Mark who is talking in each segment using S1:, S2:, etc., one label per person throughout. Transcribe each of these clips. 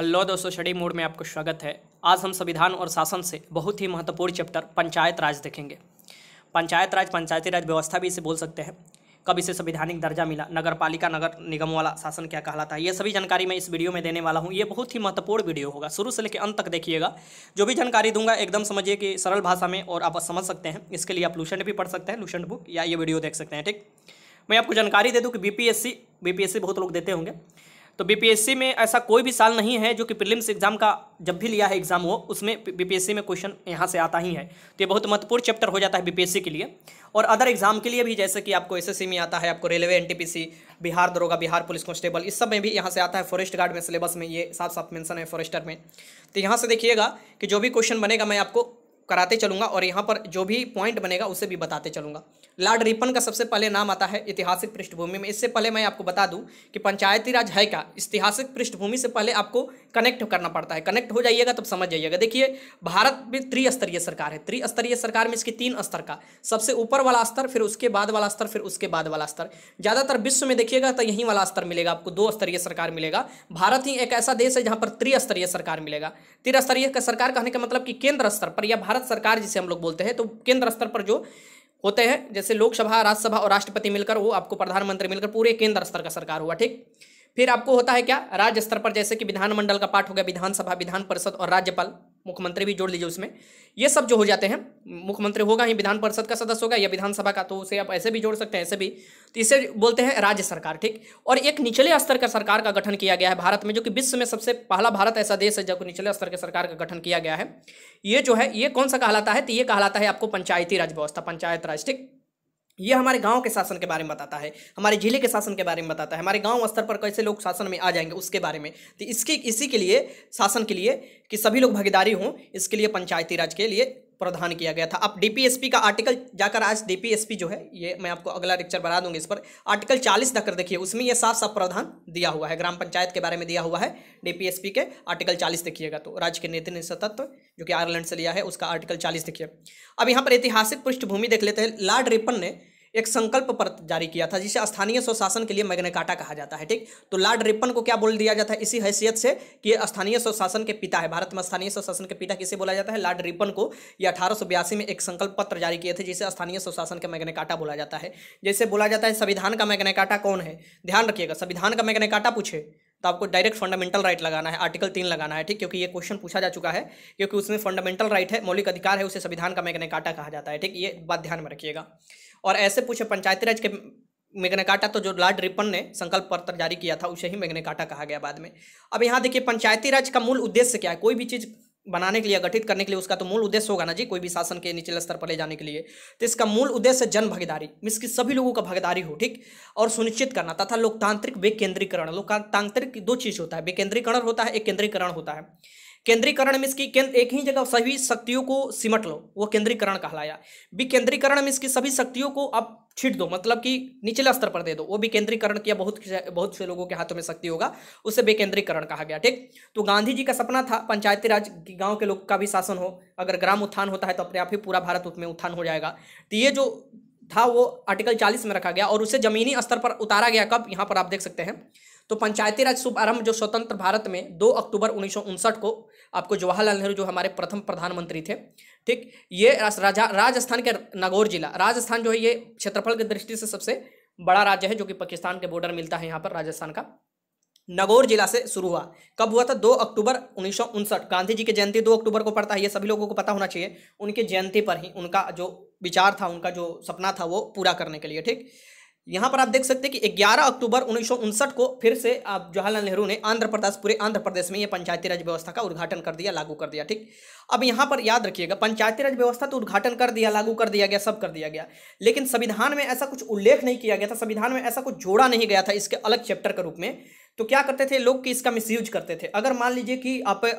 S1: hello दोस्तों study mode में आपको स्वागत है आज हम संविधान और शासन से बहुत ही महत्वपूर्ण चैप्टर पंचायत राज देखेंगे पंचायत राज पंचायती राज व्यवस्था भी इसे बोल सकते हैं कब इसे संविधानिक दर्जा मिला नगर पालिका नगर निगम वाला शासन क्या कहलाता है ये सभी जानकारी मैं इस वीडियो में देने वाला हूँ ये बहुत ही महत्वपूर्ण वीडियो होगा शुरू से लेकर अंत तक देखिएगा जो भी जानकारी दूंगा एकदम समझिए कि सरल भाषा में और आप समझ सकते हैं इसके लिए आप लूशंट भी पढ़ सकते हैं लूसेंट बुक या ये वीडियो देख सकते हैं ठीक मैं आपको जानकारी दे दूँ कि बीपीएससी बीपीएससी बहुत लोग देते होंगे तो बीपीएससी में ऐसा कोई भी साल नहीं है जो कि प्रीलिम्स एग्जाम का जब भी लिया है एग्जाम वो उसमें बीपीएससी में क्वेश्चन यहाँ से आता ही है तो ये बहुत महत्वपूर्ण चैप्टर हो जाता है बीपीएससी के लिए और अदर एग्जाम के लिए भी जैसे कि आपको एसएससी में आता है आपको रेलवे एनटीपीसी बिहार दरोगा बिहार पुलिस कांस्टेबल इस सब में भी यहाँ से आता है फॉरेस्ट गार्ड में सिलेबस में ये साफ साफ मैंसन है फॉरेस्टर में तो यहाँ से देखिएगा कि जो भी क्वेश्चन बनेगा मैं आपको कराते चलूँगा और यहाँ पर जो भी पॉइंट बनेगा उसे भी बताते चलूँगा लॉर्ड रिपन का सबसे पहले नाम आता है ऐतिहासिक पृष्ठभूमि में इससे पहले मैं आपको बता दूं कि पंचायती राज है क्या ऐतिहासिक पृष्ठभूमि से पहले आपको कनेक्ट करना पड़ता है कनेक्ट हो जाइएगा तब समझ जाइएगा देखिए भारत में त्रिस्तरीय सरकार है त्रिस्तरीय सरकार में इसकी तीन स्तर का सबसे ऊपर वाला स्तर फिर उसके बाद वाला स्तर फिर उसके बाद वाला स्तर ज़्यादातर विश्व में देखिएगा तो यहीं वाला स्तर मिलेगा आपको दो स्तरीय सरकार मिलेगा भारत ही एक ऐसा देश है जहाँ पर त्रिस्तरीय सरकार मिलेगा त्रिस्तरीय सरकार कहने का मतलब कि केंद्र स्तर पर या भारत सरकार जिसे हम लोग बोलते हैं तो केंद्र स्तर पर जो होते हैं जैसे लोकसभा राज्यसभा और राष्ट्रपति मिलकर वो आपको प्रधानमंत्री मिलकर पूरे केंद्र स्तर का सरकार हुआ ठीक फिर आपको होता है क्या राज्य स्तर पर जैसे कि विधानमंडल का पाठ हो गया विधानसभा विधान परिषद और राज्यपाल मुख्यमंत्री भी जोड़ लीजिए उसमें ये सब जो हो जाते हैं मुख्यमंत्री होगा ही विधान परिषद का सदस्य होगा या विधानसभा का तो उसे आप ऐसे भी जोड़ सकते हैं ऐसे भी तो इसे बोलते हैं राज्य सरकार ठीक और एक निचले स्तर का सरकार का गठन किया गया है भारत में जो कि विश्व में सबसे पहला भारत ऐसा देश है जो निचले स्तर के सरकार का गठन किया गया है ये जो है ये कौन सा कहलाता है तो ये कहलाता है आपको पंचायती राज व्यवस्था पंचायत राज ठीक ये हमारे गांव के शासन के बारे में बताता है हमारे ज़िले के शासन के बारे में बताता है हमारे गांव स्तर पर कैसे लोग शासन में आ जाएंगे उसके बारे में तो इसके इसी के लिए शासन के लिए कि सभी लोग भागीदारी हों इसके लिए पंचायती राज के लिए प्रावधान किया गया था अब डीपीएसपी का आर्टिकल जाकर आज डीपीएसपी जो है ये मैं आपको अगला लेक्चर बना दूंगी इस पर आर्टिकल चालीस तक देखिए उसमें ये साफ साफ प्रावधान दिया हुआ है ग्राम पंचायत के बारे में दिया हुआ है डीपीएसपी के आर्टिकल चालीस देखिएगा तो राज्य के नेतृत्व सतत्व जो कि आयरलैंड से लिया है उसका आर्टिकल चालीस देखिए अब यहाँ पर ऐतिहासिक पृष्ठभूमि देख लेते हैं लॉर्ड रिपन ने एक संकल्प पत्र जारी किया था जिसे स्थानीय स्वशासन के लिए मैग्नेकाटा कहा जाता है ठीक तो लॉर्ड रिपन को क्या बोल दिया जाता है इसी हैसियत से कि स्थानीय स्वशासन के पिता है भारत में स्थानीय स्वशासन के पिता किसे बोला जाता है लॉर्ड रिपन को ये अठारह में एक संकल्प पत्र जारी किए थे जिसे स्थानीय स्वशासन का मैग्नेकाटा बोला जाता है जैसे बोला जाता है संविधान का मैग्नेकाटा कौन है ध्यान रखिएगा संविधान का मैग्नेकाटा पूछे तो आपको डायरेक्ट फंडामेंटल राइट लगाना है आर्टिकल तीन लगाना है ठीक क्योंकि ये क्वेश्चन पूछा जा चुका है क्योंकि उसमें फंडामेंटल राइट है मौलिक अधिकार है उसे संविधान का मैग्नेकाटा काटा कहा जाता है ठीक ये बात ध्यान में रखिएगा और ऐसे पूछे पंचायती राज के मैग्ने काटा तो जो लॉर्ड रिपन ने संकल्प पत्र जारी किया था उसे ही मैग्ने काटा कहा गया बाद में अब यहाँ देखिए पंचायती राज का मूल उद्देश्य क्या है कोई भी चीज़ बनाने के लिए गठित करने के लिए उसका तो मूल उद्देश्य होगा ना जी कोई भी शासन के निचले स्तर पर ले जाने के लिए तो इसका मूल उद्देश्य जन भागीदारी मीन्स की सभी लोगों का भागीदारी हो ठीक और सुनिश्चित करना तथा लोकतांत्रिक विकेंद्रीकरण लोकतांत्रिक दो चीज़ होता है विकेंद्रीकरण होता है एक केंद्रीकरण होता है केंद्रीकरण में इसकी केंद्र एक ही जगह सभी शक्तियों को सिमट लो वो केंद्रीकरण कहलाया विकेंद्रीकरण में इसकी सभी शक्तियों को अब छिट दो मतलब कि निचले स्तर पर दे दो वो विकेंद्रीकरण किया बहुत बहुत से लोगों के हाथों में शक्ति होगा उसे विकेंद्रीकरण कहा गया ठीक तो गांधी जी का सपना था पंचायती राज गांव के लोग का भी शासन हो अगर ग्राम उत्थान होता है तो अपने आप ही पूरा भारत में उत्थान हो जाएगा तो ये जो था वो आर्टिकल 40 में रखा गया और उसे जमीनी स्तर पर उतारा गया कब यहाँ पर आप देख सकते हैं तो पंचायती राज शुभारंभ जो स्वतंत्र भारत में दो अक्टूबर उन्नीस को आपको जवाहरलाल नेहरू जो हमारे प्रथम प्रधानमंत्री थे ठीक ये राजा राजस्थान के नागौर जिला राजस्थान जो है ये क्षेत्रफल की दृष्टि से सबसे बड़ा राज्य है जो कि पाकिस्तान के बॉर्डर मिलता है यहाँ पर राजस्थान का नगौर जिला से शुरू हुआ कब हुआ था दो अक्टूबर उन्नीस गांधी जी की जयंती दो अक्टूबर को पड़ता है ये सभी लोगों को पता होना चाहिए उनकी जयंती पर ही उनका जो विचार था उनका जो सपना था वो पूरा करने के लिए ठीक यहाँ पर आप देख सकते हैं कि 11 अक्टूबर उन्नीस को फिर से आप जवाहरलाल नेहरू ने आंध्र प्रदेश पूरे आंध्र प्रदेश में ये पंचायती राज व्यवस्था का उद्घाटन कर दिया लागू कर दिया ठीक अब यहाँ पर याद रखिएगा पंचायती राज व्यवस्था तो उद्घाटन कर दिया लागू कर दिया गया सब कर दिया गया लेकिन संविधान में ऐसा कुछ उल्लेख नहीं किया गया था संविधान में ऐसा कुछ जोड़ा नहीं गया था इसके अलग चैप्टर के रूप में तो क्या करते थे लोग कि इसका मिसयूज करते थे अगर मान लीजिए कि आप आ,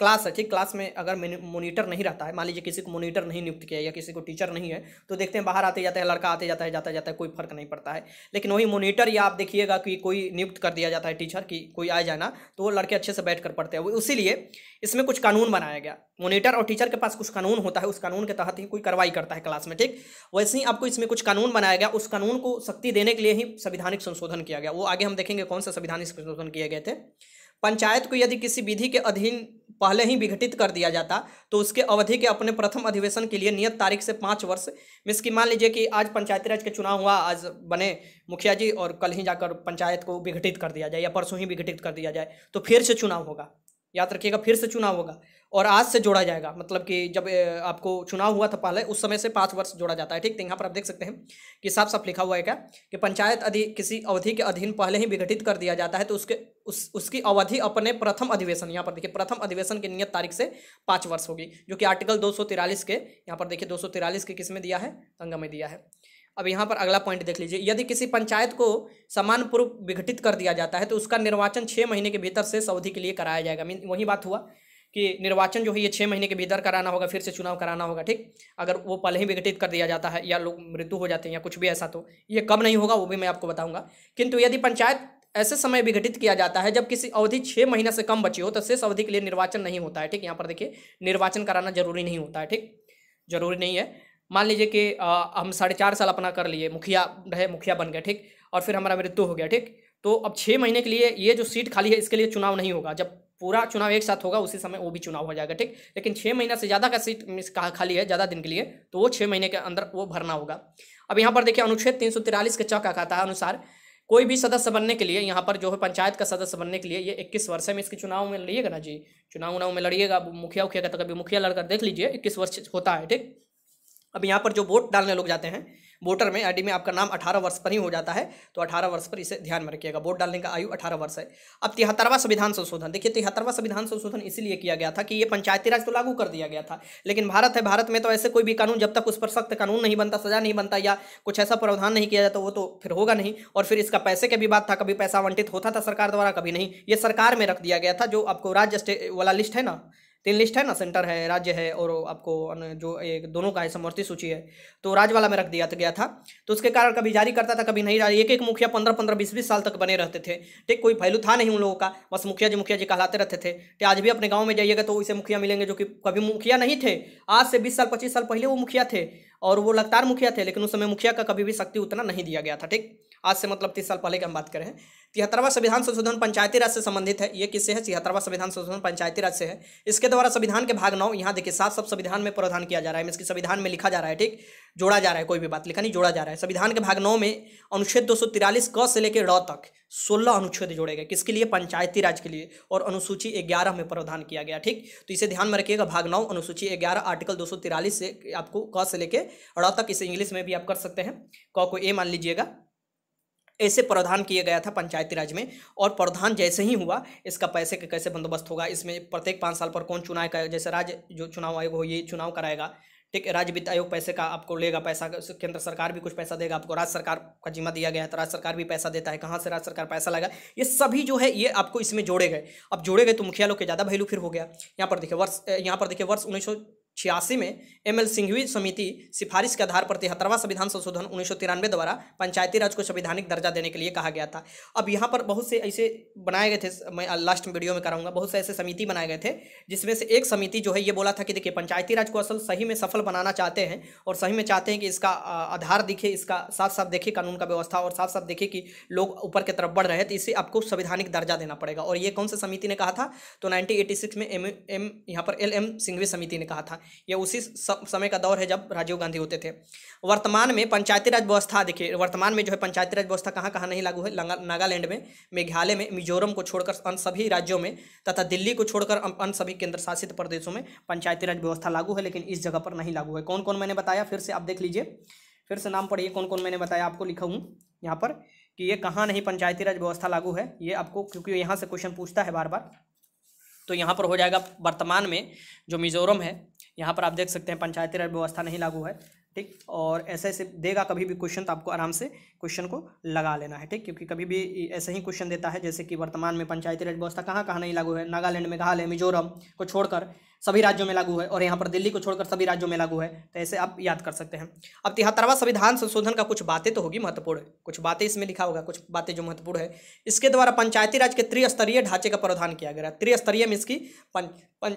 S1: क्लास है ठीक क्लास में अगर मोनीटर नहीं रहता है मान लीजिए किसी को मोनीटर नहीं नियुक्त किया या किसी को टीचर नहीं है तो देखते हैं बाहर आते जाते हैं लड़का आते जाता है जाता जाता है कोई फर्क नहीं पड़ता है लेकिन वही मोनीटर या आप देखिएगा कि कोई नियुक्त कर दिया जाता है टीचर की कोई आ जाना तो वो लड़के अच्छे से बैठ कर पढ़ते हैं उसीलिए इसमें कुछ कानून बनाया गया मोनीटर और टीचर के पास कुछ कानून होता है उस कानून के तहत ही कोई कार्रवाई करता है क्लास में ठीक वैसे ही आपको इसमें कुछ कानून बनाया गया उस कानून को शक्ति देने के लिए ही संविधानिक संशोधन किया गया वो आगे हम देखेंगे कौन सा संविधान संशोधन किए गए थे पंचायत को यदि किसी विधि के अधीन पहले ही विघटित कर दिया जाता तो उसके अवधि के अपने प्रथम अधिवेशन के लिए नियत तारीख से पाँच वर्ष मीन्स कि मान लीजिए कि आज पंचायती राज के चुनाव हुआ आज बने मुखिया जी और कल ही जाकर पंचायत को विघटित कर दिया जाए या परसों ही विघटित कर दिया जाए तो फिर से चुनाव होगा याद रखिएगा फिर से चुनाव होगा और आज से जोड़ा जाएगा मतलब कि जब आपको चुनाव हुआ था पहले उस समय से पाँच वर्ष जोड़ा जाता है ठीक है तो यहाँ पर आप देख सकते हैं कि साफ साफ लिखा हुआ है क्या कि पंचायत अधि किसी अवधि के अधीन पहले ही विघटित कर दिया जाता है तो उसके उस उसकी अवधि अपने प्रथम अधिवेशन यहाँ पर देखिए प्रथम अधिवेशन की नियत तारीख से पाँच वर्ष होगी जो कि आर्टिकल दो के यहाँ पर देखिए दो के किस में दिया है अंग में दिया है अब यहाँ पर अगला पॉइंट देख लीजिए यदि किसी पंचायत को समान पूर्व विघटित कर दिया जाता है तो उसका निर्वाचन छः महीने के भीतर से अवधि के लिए कराया जाएगा मीन वही बात हुआ कि निर्वाचन जो है ये छः महीने के भीतर कराना होगा फिर से चुनाव कराना होगा ठीक अगर वो पहले ही विघटित कर दिया जाता है या लोग मृत्यु हो जाते हैं या कुछ भी ऐसा तो ये कब नहीं होगा वो भी मैं आपको बताऊंगा किंतु यदि पंचायत ऐसे समय विघटित किया जाता है जब किसी अवधि छः महीने से कम बची हो तो शेष अवधि के लिए निर्वाचन नहीं होता है ठीक यहाँ पर देखिए निर्वाचन कराना जरूरी नहीं होता है ठीक जरूरी नहीं है मान लीजिए कि हम साढ़े चार साल अपना कर लिए मुखिया रहे मुखिया बन गए ठीक और फिर हमारा मृत्यु हो गया ठीक तो अब छः महीने के लिए ये जो सीट खाली है इसके लिए चुनाव नहीं होगा जब पूरा चुनाव एक साथ होगा उसी समय वो भी चुनाव हो जाएगा ठीक लेकिन छः महीना से ज़्यादा का सीट खाली है ज़्यादा दिन के लिए तो वो छः महीने के अंदर वो भरना होगा अब यहाँ पर देखिए अनुच्छेद तीन सौ तिरालीस के चौका कहता है अनुसार कोई भी सदस्य बनने के लिए यहाँ पर जो है पंचायत का सदस्य बनने के लिए ये इक्कीस वर्ष में इसके चुनाव में लड़िएगा ना जी चुनाव उनाव में लड़िएगा मुखिया उखिया का तो कभी मुखिया लड़कर देख लीजिए इक्कीस वर्ष होता है ठीक अब यहाँ पर जो वोट डालने लोग जाते हैं वोटर में आईडी में आपका नाम 18 वर्ष पर ही हो जाता है तो 18 वर्ष पर इसे ध्यान में रखिएगा वोट डालने का आयु 18 वर्ष है अब तिहत्तरवा संविधान संशोधन देखिए तिहत्तरवा संविधान संशोधन इसीलिए किया गया था कि ये पंचायती राज तो लागू कर दिया गया था लेकिन भारत है भारत में तो ऐसे कोई भी कानून जब तक उस पर सख्त कानून नहीं बनता सजा नहीं बनता या कुछ ऐसा प्रावधान नहीं किया जाता वो तो फिर होगा नहीं और फिर इसका पैसे का भी बात था कभी पैसा आवंटित होता था सरकार द्वारा कभी नहीं ये सरकार में रख दिया गया था जो आपको राज्य वाला लिस्ट है ना तीन लिस्ट है ना सेंटर है राज्य है और आपको जो एक दोनों का है समवर्ती सूची है तो राज्य वाला में रख दिया गया था तो उसके कारण कभी जारी करता था कभी नहीं जारी एक एक मुखिया पंद्रह पंद्रह बीस बीस साल तक बने रहते थे ठीक कोई वैल्यू था नहीं उन लोगों का बस मुखिया जी मुखिया जी कहलाते रहते थे तो आज भी अपने गाँव में जाइएगा तो उसे मुखिया मिलेंगे जो कि कभी मुखिया नहीं थे आज से बीस साल पच्चीस साल पहले वो मुखिया थे और वो लगातार मुखिया थे लेकिन उस समय मुखिया का कभी भी शक्ति उतना नहीं दिया गया था ठीक आज से मतलब तीस साल पहले की हम बात करें तिहत्तरवा संविधान संशोधन पंचायती राज से संबंधित है ये किससे है तिहत्तरवा संविधान संशोधन पंचायती राज से है इसके द्वारा संविधान के भाग नौ यहाँ देखिए सात सब संविधान में प्रावधान किया जा रहा है इसकी संविधान में लिखा जा रहा है ठीक जोड़ा जा रहा है कोई भी बात लिखा नहीं जोड़ा जा रहा है संविधान के भाग नौ में अनुच्छेद दो क से लेकर ड तक सोलह अनुच्छेद जोड़े गए किसके लिए पंचायती राज के लिए और अनुसूची ग्यारह में प्रावधान किया गया ठीक तो इसे ध्यान में रखिएगा भाग नौ अनुसूची ग्यारह आर्टिकल दो से आपको क से लेकर ड़ तक इसे इंग्लिश में भी आप कर सकते हैं क को ए मान लीजिएगा ऐसे प्रावधान किया गया था पंचायती राज में और प्रावधान जैसे ही हुआ इसका पैसे का कैसे बंदोबस्त होगा इसमें प्रत्येक पाँच साल पर कौन चुनाव का जैसे राज्य जो चुनाव आयोग हो ये चुनाव कराएगा ठीक है राज्य वित्त आयोग पैसे का आपको लेगा पैसा केंद्र सरकार भी कुछ पैसा देगा आपको राज्य सरकार का जिम्मा दिया गया है तो राज्य सरकार भी पैसा देता है कहाँ से राज्य सरकार पैसा लगा ये सभी जो है ये आपको इसमें जोड़े गए अब जोड़े गए तो मुखिया लोग के ज़्यादा वैल्यू फिर हो गया यहाँ पर देखिए वर्ष यहाँ पर देखिए वर्ष उन्नीस छियासी में एम एल सिंघवी समिति सिफारिश के आधार पर तिहत्तरवा संविधान संशोधन उन्नीस द्वारा पंचायती राज को संविधानिक दर्जा देने के लिए कहा गया था अब यहाँ पर बहुत से ऐसे बनाए गए थे मैं लास्ट वीडियो में कराऊंगा बहुत से ऐसे समिति बनाए गए थे जिसमें से एक समिति जो है ये बोला था कि देखिए पंचायती राज को असल सही में सफल बनाना चाहते हैं और सही में चाहते हैं कि इसका आधार दिखे इसका साफ साफ देखे कानून का व्यवस्था और साफ साफ देखे कि लोग ऊपर की तरफ बढ़ रहे तो इसे आपको संविधानिक दर्जा देना पड़ेगा और ये कौन सा समिति ने कहा था तो नाइनटीन में एम एम यहाँ पर एल एम सिंघवी समिति ने कहा था यह उसी समय का दौर है जब राजीव गांधी होते थे वर्तमान में पंचायती राज व्यवस्था देखिए वर्तमान में जो है पंचायती राज व्यवस्था कहाँ कहाँ नहीं लागू है नागालैंड में मेघालय में मिजोरम को छोड़कर अन्य सभी राज्यों में तथा दिल्ली को छोड़कर अन्य सभी केंद्र शासित प्रदेशों में पंचायती राज व्यवस्था लागू है लेकिन इस जगह पर नहीं लागू है कौन कौन मैंने बताया फिर से आप देख लीजिए फिर से नाम पढ़िए कौन कौन मैंने बताया आपको लिखा हूँ यहाँ पर कि ये कहाँ नहीं पंचायती राज व्यवस्था लागू है ये आपको क्योंकि यहाँ से क्वेश्चन पूछता है बार बार तो यहाँ पर हो जाएगा वर्तमान में जो मिजोरम है यहाँ पर आप देख सकते हैं पंचायती राज व्यवस्था नहीं लागू है ठीक और ऐसे ऐसे देगा कभी भी क्वेश्चन तो आपको आराम से क्वेश्चन को लगा लेना है ठीक क्योंकि कभी भी ऐसे ही क्वेश्चन देता है जैसे कि वर्तमान में पंचायती राज व्यवस्था कहाँ कहाँ नहीं लागू है नागालैंड मेघालय मिजोरम को छोड़कर सभी राज्यों में लागू है और यहाँ पर दिल्ली को छोड़कर सभी राज्यों में लागू है तो ऐसे आप याद कर सकते हैं अब तिहत्तरवा संविधान संशोधन का कुछ बातें तो होगी महत्वपूर्ण कुछ बातें इसमें लिखा होगा कुछ बातें जो महत्वपूर्ण है इसके द्वारा पंचायती राज के त्रिस्तरीय ढांचे का प्रावधान किया गया त्रिस्तरीय में इसकी पंच,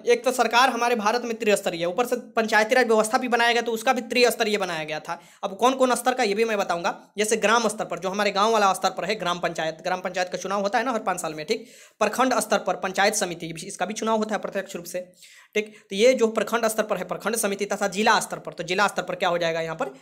S1: एक तो सरकार हमारे भारत में त्रिस्तरीय स्तरीय ऊपर से पंचायती राज व्यवस्था भी बनाया गया तो उसका भी त्रिस्तरीय बनाया गया था अब कौन कौन स्तर का ये भी मैं बताऊंगा जैसे ग्राम स्तर पर जो हमारे गांव वाला स्तर पर है ग्राम पंचायत ग्राम पंचायत का चुनाव होता है ना हर पाँच साल में ठीक प्रखंड स्तर पर पंचायत समिति इसका भी चुनाव होता है प्रत्यक्ष रूप से ठीक तो ये जो प्रखंड स्तर पर है प्रखंड समिति तथा जिला स्तर पर तो जिला स्तर पर क्या हो जाएगा यहाँ पर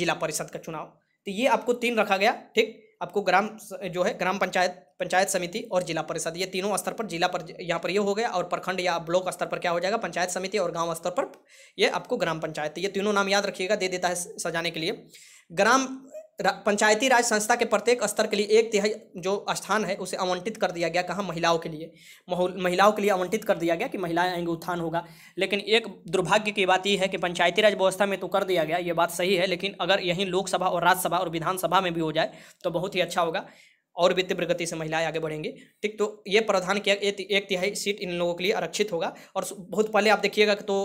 S1: जिला परिषद का चुनाव तो ये आपको तीन रखा गया ठीक आपको ग्राम जो है ग्राम पंचायत पंचायत समिति और जिला परिषद ये तीनों स्तर पर जिला पर यहाँ पर ये हो गया और प्रखंड या ब्लॉक स्तर पर क्या हो जाएगा पंचायत समिति और गाँव स्तर पर ये आपको ग्राम पंचायत ये तीनों नाम याद रखिएगा दे देता है सजाने के लिए ग्राम पंचायती राज संस्था के प्रत्येक स्तर के लिए एक तिहाई जो स्थान है उसे आवंटित कर दिया गया कहाँ महिलाओं के लिए महिलाओं के लिए आवंटित कर दिया गया कि महिलाएं आएंगे उत्थान होगा लेकिन एक दुर्भाग्य की बात यह है कि पंचायती राज व्यवस्था में तो कर दिया गया ये बात सही है लेकिन अगर यहीं लोकसभा और राज्यसभा और विधानसभा में भी हो जाए तो बहुत ही अच्छा होगा और वित्तीय प्रगति से महिलाएं आगे बढ़ेंगे ठीक तो ये प्रावधान किया एक तिहाई सीट इन लोगों के लिए आरक्षित होगा और बहुत पहले आप देखिएगा कि तो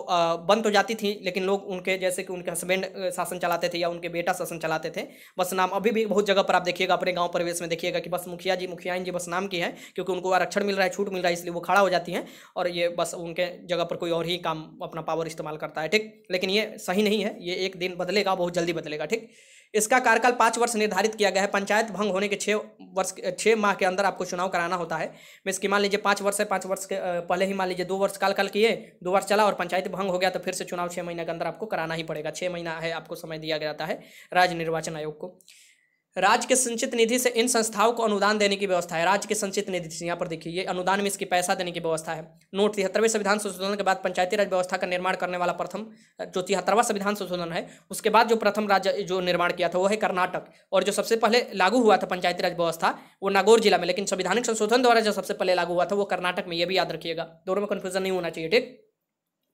S1: बंद तो जाती थी लेकिन लोग उनके जैसे कि उनके हस्बैंड शासन चलाते थे या उनके बेटा शासन चलाते थे बस नाम अभी भी बहुत जगह पर आप देखिएगा अपने गाँव परिवेश में देखिएगा कि बस मुखिया जी मुखियाइन जी बस नाम की है क्योंकि उनको आरक्षण मिल रहा है छूट मिल रहा है इसलिए वो खड़ा हो जाती हैं और ये बस उनके जगह पर कोई और ही काम अपना पावर इस्तेमाल करता है ठीक लेकिन ये सही नहीं है ये एक दिन बदलेगा बहुत जल्दी बदलेगा ठीक इसका कार्यकाल पाँच वर्ष निर्धारित किया गया है पंचायत भंग होने के छः वर्ष छः माह के अंदर आपको चुनाव कराना होता है मीन्स कि मान लीजिए पाँच वर्ष है पाँच वर्ष के पहले ही मान लीजिए दो वर्ष काल काल किए दो वर्ष चला और पंचायत भंग हो गया तो फिर से चुनाव छः महीने के अंदर आपको कराना ही पड़ेगा छः महीना है आपको समय दिया जाता है राज्य निर्वाचन आयोग को राज्य के संचित निधि से इन संस्थाओं को अनुदान देने की व्यवस्था है राज्य के संचित निधि से यहाँ पर देखिए ये अनुदान में इसकी पैसा देने की व्यवस्था है नोट तिहत्तरवें संविधान संशोधन के बाद पंचायती राज व्यवस्था का निर्माण करने वाला प्रथम जो तिहत्तरवा संविधान संशोधन है उसके बाद जो प्रथम राज्य जो निर्माण किया था वो है कर्नाटक और जो सबसे पहले लागू हुआ था पंचायती राज व्यवस्था वो नागौर जिला में लेकिन संविधानिक संशोधन द्वारा जो सबसे पहले लागू हुआ था वो कर्नाटक में ये भी याद रखिएगा दोनों में कन्फ्यूजन नहीं होना चाहिए ठीक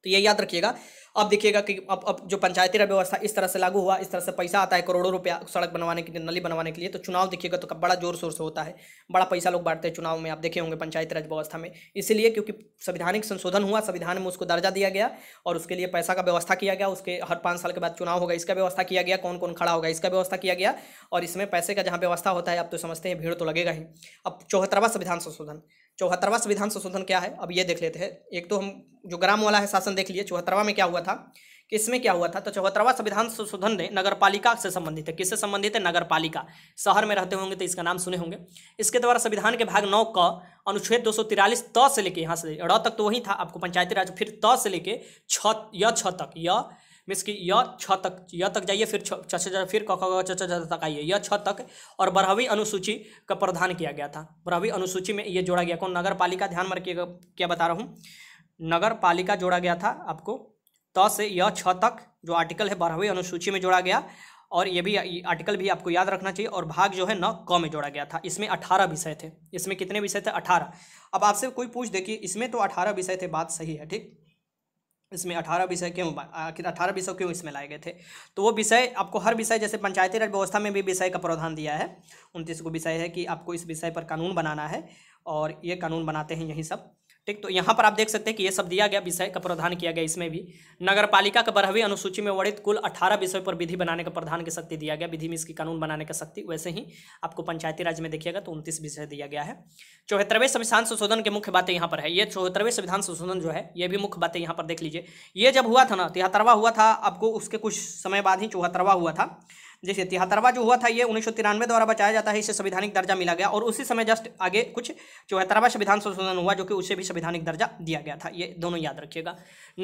S1: तो ये याद रखिएगा अब देखिएगा कि अब अब जो पंचायती राज व्यवस्था इस तरह से लागू हुआ इस तरह से पैसा आता है करोड़ों रुपया सड़क बनवाने के लिए नली बनवाने के लिए तो चुनाव देखिएगा तो बड़ा जोर शोर से होता है बड़ा पैसा लोग बांटते हैं चुनाव में आप देखे होंगे पंचायती राज व्यवस्था में इसीलिए क्योंकि संविधानिक संशोधन हुआ संविधान में उसको दर्जा दिया गया और उसके लिए पैसा का व्यवस्था किया गया उसके हर पाँच साल के बाद चुनाव होगा इसका व्यवस्था किया गया कौन कौन खड़ा होगा इसका व्यवस्था किया गया और इसमें पैसे का जहाँ व्यवस्था होता है आप तो समझते हैं भीड़ तो लगेगा ही अब चौहत्तरवा संविधान संशोधन चौहत्तरवा संविधान संशोधन क्या है अब ये देख लेते हैं एक तो हम जो ग्राम वाला है शासन देख लिए चौहत्तरवा में क्या हुआ था कि इसमें क्या हुआ था तो चौहत्तरवा संविधान संशोधन ने नगरपालिका से संबंधित है किससे संबंधित है नगर पालिका शहर में रहते होंगे तो इसका नाम सुने होंगे इसके द्वारा संविधान के भाग नौ क अनुच्छेद दो सौ तिरालीस त से लेके यहाँ से र तक तो वही था आपको पंचायती राज फिर त से लेके छ य छ तक य मीन्स कि य छ तक य तक जाइए फिर छ से फिर क ख च तक आइए यह छ तक और बारहवीं अनुसूची का प्रधान किया गया था बारहवीं अनुसूची में ये जोड़ा गया कौन नगर पालिका ध्यान में रखिएगा क्या बता रहा हूँ नगर पालिका जोड़ा गया था आपको त से यह छ तक जो आर्टिकल है बारहवीं अनुसूची में जोड़ा गया और ये भी आर्टिकल भी आपको याद रखना चाहिए और भाग जो है न क में जोड़ा गया था इसमें अठारह विषय थे इसमें कितने विषय थे अठारह अब आपसे कोई पूछ दे कि इसमें तो अठारह विषय थे बात सही है ठीक इसमें अठारह विषय क्यों आखिर अठारह विषय क्यों इसमें लाए गए थे तो वो विषय आपको हर विषय जैसे पंचायती राज व्यवस्था में भी विषय का प्रावधान दिया है उनतीस को विषय है कि आपको इस विषय पर कानून बनाना है और ये कानून बनाते हैं यही सब ठीक तो यहाँ पर आप देख सकते हैं कि ये सब दिया गया विषय का प्रावधान किया गया इसमें भी नगर पालिका के बारहवीं अनुसूची में वर्णित कुल अठारह विषय पर विधि बनाने का प्रधान की शक्ति दिया गया विधि में इसकी कानून बनाने का शक्ति वैसे ही आपको पंचायती राज में देखिएगा तो उनतीस विषय दिया गया है चौहत्तरवें संविधान संशोधन की मुख्य बातें यहाँ पर है ये चौहत्तरवें संविधान संशोधन जो है ये भी मुख्य बातें यहाँ पर देख लीजिए ये जब हुआ था ना तिहत्तरवा हुआ था आपको उसके कुछ समय बाद ही चौहत्तरवा हुआ था जैसे तिहत्तरवा जो हुआ था ये उन्नीस द्वारा बचाया जाता है इसे संविधानिक दर्जा मिला गया और उसी समय जस्ट आगे कुछ चौहत्तरवा संविधान संशोधन हुआ जो कि उसे भी संविधानिक दर्जा दिया गया था ये दोनों याद रखिएगा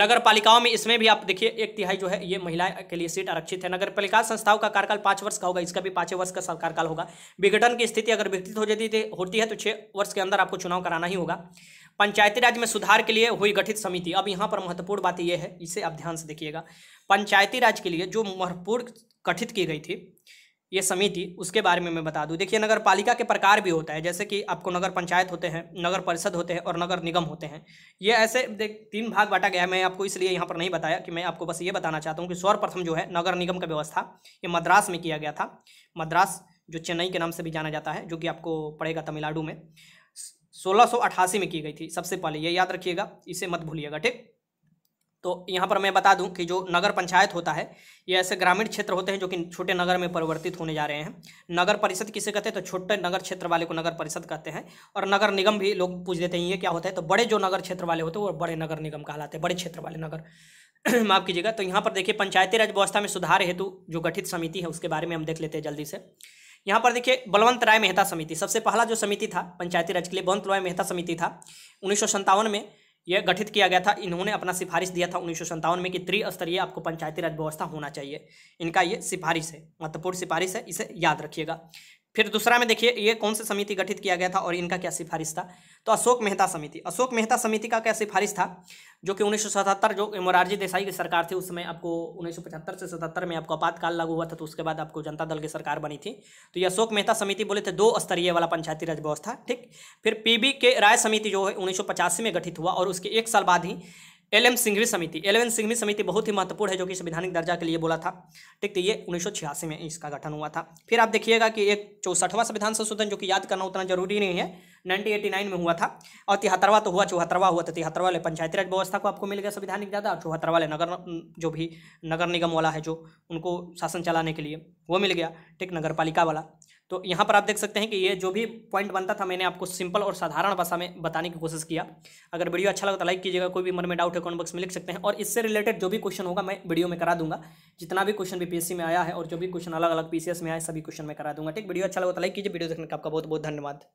S1: नगर पालिकाओं में इसमें भी आप देखिए एक तिहाई जो है ये महिला के लिए सीट आरक्षित है नगर पालिका संस्थाओं का कार्यकाल पांच वर्ष का होगा इसका भी पांच वर्ष का कार्यकाल होगा विघटन की स्थिति अगर विघटित हो जाती होती है तो छः वर्ष के अंदर आपको चुनाव कराना ही होगा पंचायती राज में सुधार के लिए हुई गठित समिति अब यहाँ पर महत्वपूर्ण बात यह है इसे आप ध्यान से देखिएगा पंचायती राज के लिए जो महत्वपूर्ण गठित की गई थी ये समिति उसके बारे में मैं बता दूं देखिए नगर पालिका के प्रकार भी होता है जैसे कि आपको नगर पंचायत होते हैं नगर परिषद होते हैं और नगर निगम होते हैं ये ऐसे तीन भाग बांटा गया है मैं आपको इसलिए यहाँ पर नहीं बताया कि मैं आपको बस ये बताना चाहता हूँ कि सर्वप्रथम जो है नगर निगम का व्यवस्था ये मद्रास में किया गया था मद्रास जो चेन्नई के नाम से भी जाना जाता है जो कि आपको पड़ेगा तमिलनाडु में सोलह में की गई थी सबसे पहले ये याद रखिएगा इसे मत भूलिएगा ठीक तो यहाँ पर मैं बता दूं कि जो नगर पंचायत होता है ये ऐसे ग्रामीण क्षेत्र होते हैं जो कि छोटे नगर में परिवर्तित होने जा रहे हैं नगर परिषद किसे कहते हैं तो छोटे नगर क्षेत्र वाले को नगर परिषद कहते हैं और नगर निगम भी लोग पूछ देते हैं ये क्या होता है तो बड़े जो नगर क्षेत्र वाले होते हैं वो बड़े नगर निगम कहलाते हैं बड़े क्षेत्र वाले नगर माफ़ कीजिएगा तो यहाँ पर देखिए पंचायती राज व्यवस्था में सुधार हेतु जो गठित समिति है उसके बारे में हम देख लेते हैं जल्दी से यहाँ पर देखिए बलवंत राय मेहता समिति सबसे पहला जो समिति था पंचायती राज के लिए बलवंत राय मेहता समिति था उन्नीस में यह गठित किया गया था इन्होंने अपना सिफारिश दिया था उन्नीस में कि त्रिस्तरीय आपको पंचायती राज व्यवस्था होना चाहिए इनका ये सिफारिश है महत्वपूर्ण सिफारिश है इसे याद रखिएगा फिर दूसरा में देखिए ये कौन सी समिति गठित किया गया था और इनका क्या सिफारिश था तो अशोक मेहता समिति अशोक मेहता समिति का क्या सिफारिश था जो कि 1977 जो मोरारजी देसाई की सरकार थी उस समय आपको 1975 से 77 में आपको आपातकाल लागू हुआ था तो उसके बाद आपको जनता दल की सरकार बनी थी तो ये अशोक मेहता समिति बोले थे दो स्तरीय वाला पंचायती राज व्यवस्था ठीक फिर पी के राय समिति जो है उन्नीस में गठित हुआ और उसके एक साल बाद ही एल एम सिंघवी समिति एल एम सिंघवी समिति बहुत ही महत्वपूर्ण है जो कि संवैधानिक दर्जा के लिए बोला था ठीक तो ये उन्नीस में इसका गठन हुआ था फिर आप देखिएगा कि एक चौसठवां संविधान संशोधन जो कि याद करना उतना जरूरी नहीं है 1989 में हुआ था और तिहत्तरवा तो हुआ चौहत्तरवा हुआ था तिहत्तर वाले पंचायती राज व्यवस्था को आपको मिल गया संविधानिक दर्जा और चौहत्तर वाले नगर जो भी नगर निगम वाला है जो उनको शासन चलाने के लिए वो मिल गया ठीक नगर पालिका वाला तो यहाँ पर आप देख सकते हैं कि ये जो भी पॉइंट बनता था मैंने आपको सिंपल और साधारण भाषा में बताने की कोशिश किया अगर वीडियो अच्छा लगा तो लाइक कीजिएगा कोई भी मन में डाउट है कमेंट बॉक्स में लिख सकते हैं और इससे रिलेटेड जो भी क्वेश्चन होगा मैं वीडियो में करा दूंगा जितना भी क्वेश्चन पी में आया है और जो भी क्वेश्चन अलग अलग पीसीएस में आया सभी क्वेश्चन में करा दूंगा ठीक वीडियो अच्छा लगा तो लाइक कीजिए वीडियो देखने का आपका बहुत बहुत धन्यवाद